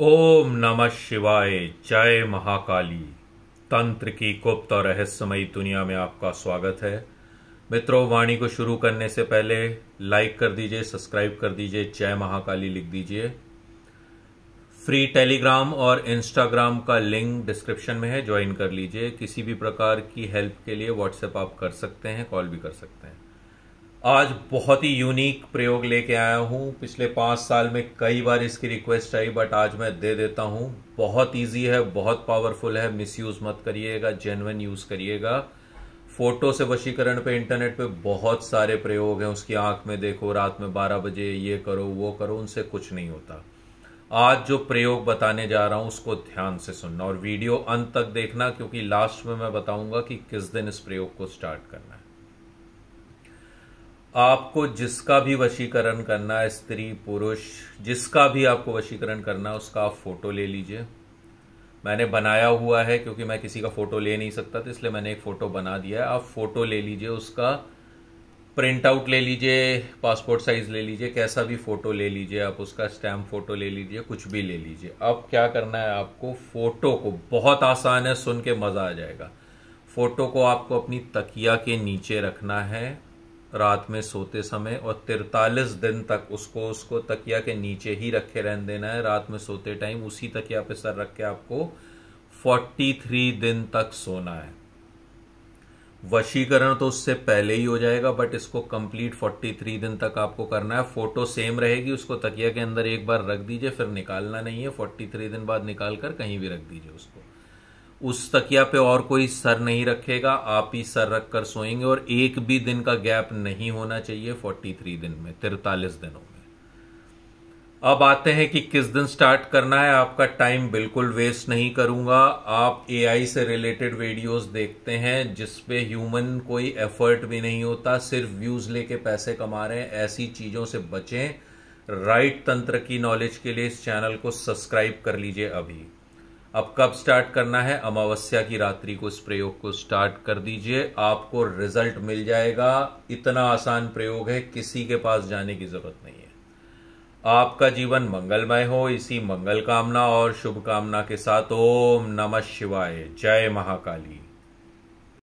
ओम नमः शिवाय जय महाकाली तंत्र की गुप्त और रहस्यमयी दुनिया में आपका स्वागत है मित्रों वाणी को शुरू करने से पहले लाइक कर दीजिए सब्सक्राइब कर दीजिए जय महाकाली लिख दीजिए फ्री टेलीग्राम और इंस्टाग्राम का लिंक डिस्क्रिप्शन में है ज्वाइन कर लीजिए किसी भी प्रकार की हेल्प के लिए व्हाट्सएप आप कर सकते हैं कॉल भी कर सकते हैं आज बहुत ही यूनिक प्रयोग लेके आया हूँ पिछले पाँच साल में कई बार इसकी रिक्वेस्ट आई बट आज मैं दे देता हूँ बहुत इजी है बहुत पावरफुल है मिसयूज मत करिएगा जेनवन यूज़ करिएगा फोटो से वशीकरण पे इंटरनेट पे बहुत सारे प्रयोग हैं उसकी आंख में देखो रात में 12 बजे ये करो वो करो उनसे कुछ नहीं होता आज जो प्रयोग बताने जा रहा हूँ उसको ध्यान से सुनना और वीडियो अंत तक देखना क्योंकि लास्ट में मैं बताऊंगा कि किस दिन इस प्रयोग को स्टार्ट करना है आपको जिसका भी वशीकरण करना है स्त्री पुरुष जिसका भी आपको वशीकरण करना है उसका आप फोटो ले लीजिए मैंने बनाया हुआ है क्योंकि मैं किसी का फोटो ले नहीं सकता तो इसलिए मैंने एक फोटो बना दिया है आप फोटो ले लीजिए उसका प्रिंट आउट ले लीजिए पासपोर्ट साइज ले लीजिए कैसा भी फोटो ले लीजिए आप उसका स्टैम्प फोटो ले लीजिए कुछ भी ले लीजिए अब क्या करना है आपको फोटो को बहुत आसान है सुन के मजा आ जाएगा फोटो को आपको अपनी तकिया के नीचे रखना है रात में सोते समय और तिरतालीस दिन तक उसको उसको तकिया के नीचे ही रखे रहने देना है रात में सोते टाइम उसी तकिया पे सर रख के आपको फोर्टी थ्री दिन तक सोना है वशीकरण तो उससे पहले ही हो जाएगा बट इसको कंप्लीट 43 दिन तक आपको करना है फोटो सेम रहेगी उसको तकिया के अंदर एक बार रख दीजिए फिर निकालना नहीं है 43 दिन बाद निकाल कर कहीं भी रख दीजिए उसको उस तकिया पे और कोई सर नहीं रखेगा आप ही सर रख कर सोएंगे और एक भी दिन का गैप नहीं होना चाहिए फोर्टी थ्री दिन में तिरतालीस दिनों में अब आते हैं कि किस दिन स्टार्ट करना है आपका टाइम बिल्कुल वेस्ट नहीं करूंगा आप एआई से रिलेटेड वीडियोस देखते हैं जिसपे ह्यूमन कोई एफर्ट भी नहीं होता सिर्फ व्यूज लेके पैसे कमा रहे हैं ऐसी चीज़ों से बचें राइट तंत्र की नॉलेज के लिए इस चैनल को सब्सक्राइब कर लीजिए अभी अब कब स्टार्ट करना है अमावस्या की रात्रि को इस प्रयोग को स्टार्ट कर दीजिए आपको रिजल्ट मिल जाएगा इतना आसान प्रयोग है किसी के पास जाने की जरूरत नहीं है आपका जीवन मंगलमय हो इसी मंगल कामना और शुभकामना के साथ ओम नमः शिवाय जय महाकाली